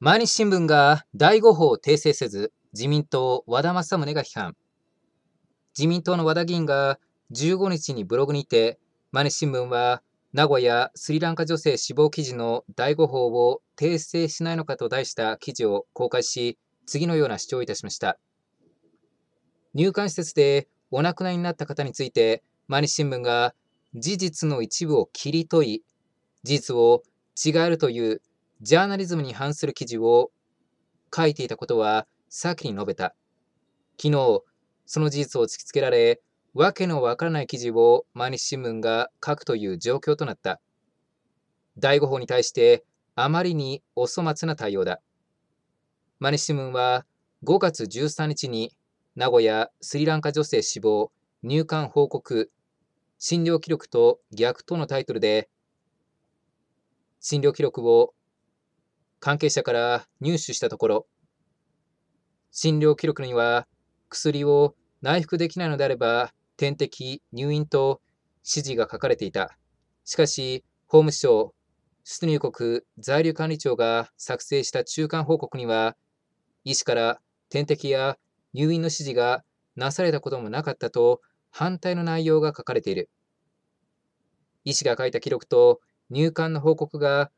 毎日新聞が第5法を訂正せず、自民党和田政宗が批判。自民党の和田議員が15日にブログにて、毎日新聞は名古屋スリランカ女性死亡記事の第5法を訂正しないのかと題した記事を公開し、次のような主張をいたしました。入管施設でお亡くなりになった方について、毎日新聞が事実の一部を切り取り、事実を違えるというジャーナリズムに反する記事を書いていたことは先に述べた。昨日、その事実を突きつけられ、わけのわからない記事を毎日新聞が書くという状況となった。第五報に対してあまりにお粗末な対応だ。毎日新聞は5月13日に名古屋スリランカ女性死亡入管報告診療記録と逆とのタイトルで診療記録を関係者から入手したところ、診療記録には薬を内服できないのであれば点滴、入院と指示が書かれていた。しかし、法務省、出入国在留管理庁が作成した中間報告には、医師から点滴や入院の指示がなされたこともなかったと反対の内容が書かれている。医師が書いた記録と入管の報告が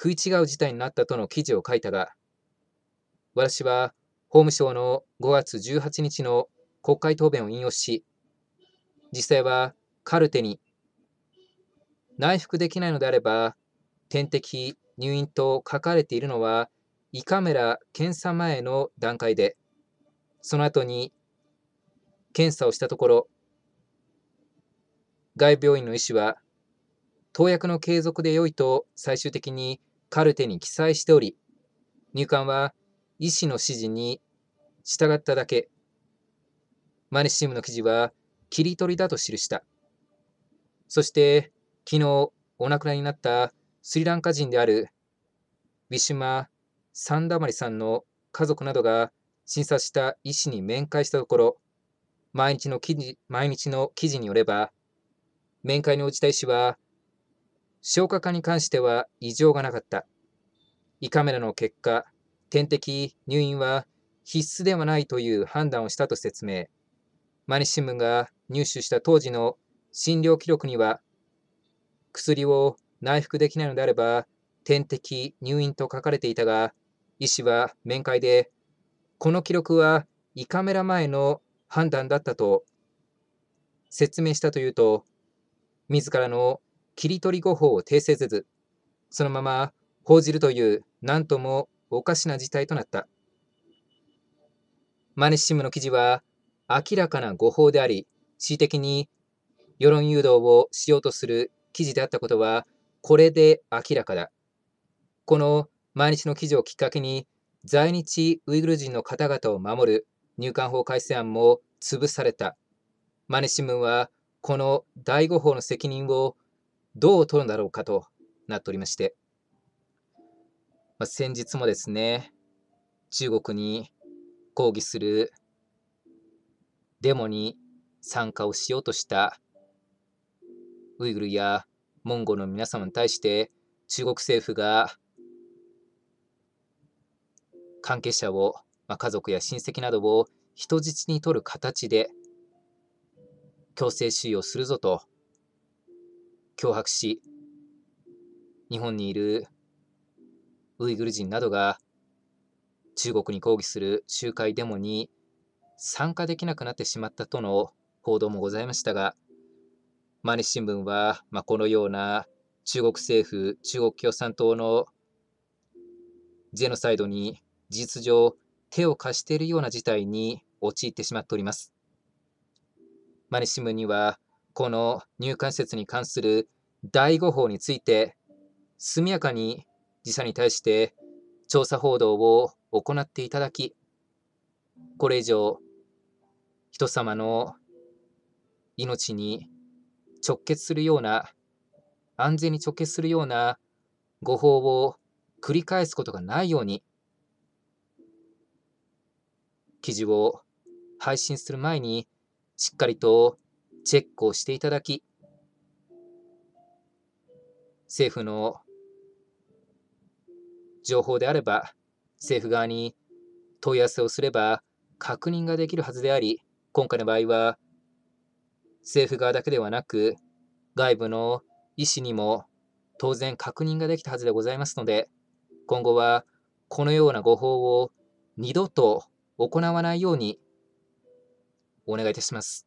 食い違う事態になったとの記事を書いたが、私は法務省の5月18日の国会答弁を引用し、実際はカルテに、内服できないのであれば、点滴、入院と書かれているのは、胃カメラ検査前の段階で、その後に検査をしたところ、外病院の医師は、投薬の継続で良いと最終的にカルテに記載しており、入管は医師の指示に従っただけ。マネシウムの記事は切り取りだと記した。そして、昨日お亡くなりになったスリランカ人であるウィシュマ・サンダマリさんの家族などが診察した医師に面会したところ、毎日の記事毎日の記事によれば、面会に応じた医師は、消化化に関しては異常がなかった。胃カメラの結果、点滴、入院は必須ではないという判断をしたと説明。毎日新聞が入手した当時の診療記録には、薬を内服できないのであれば、点滴、入院と書かれていたが、医師は面会で、この記録は胃カメラ前の判断だったと説明したというと、自らの切り取り誤報を訂正せず、そのまま報じるという何ともおかしな事態となった。マネシムの記事は明らかな誤報であり、恣意的に世論誘導をしようとする記事であったことは、これで明らかだ。この毎日の記事をきっかけに、在日ウイグル人の方々を守る入管法改正案も潰された。マネ新聞は、この第5法の責任をどう取るんだろうかとなっておりまして、まあ、先日もですね、中国に抗議するデモに参加をしようとしたウイグルやモンゴルの皆様に対して中国政府が関係者を、まあ、家族や親戚などを人質に取る形で強制収容するぞと脅迫し、日本にいるウイグル人などが中国に抗議する集会デモに参加できなくなってしまったとの報道もございましたが、毎日新聞は、まあ、このような中国政府、中国共産党のジェノサイドに事実上手を貸しているような事態に陥ってしまっております。マネ新聞にはこの入管施設に関する第5法について、速やかに自社に対して調査報道を行っていただき、これ以上、人様の命に直結するような、安全に直結するような誤報を繰り返すことがないように、記事を配信する前にしっかりとチェックをしていただき、政府の情報であれば、政府側に問い合わせをすれば確認ができるはずであり、今回の場合は、政府側だけではなく、外部の医師にも当然確認ができたはずでございますので、今後はこのような誤報を二度と行わないようにお願いいたします。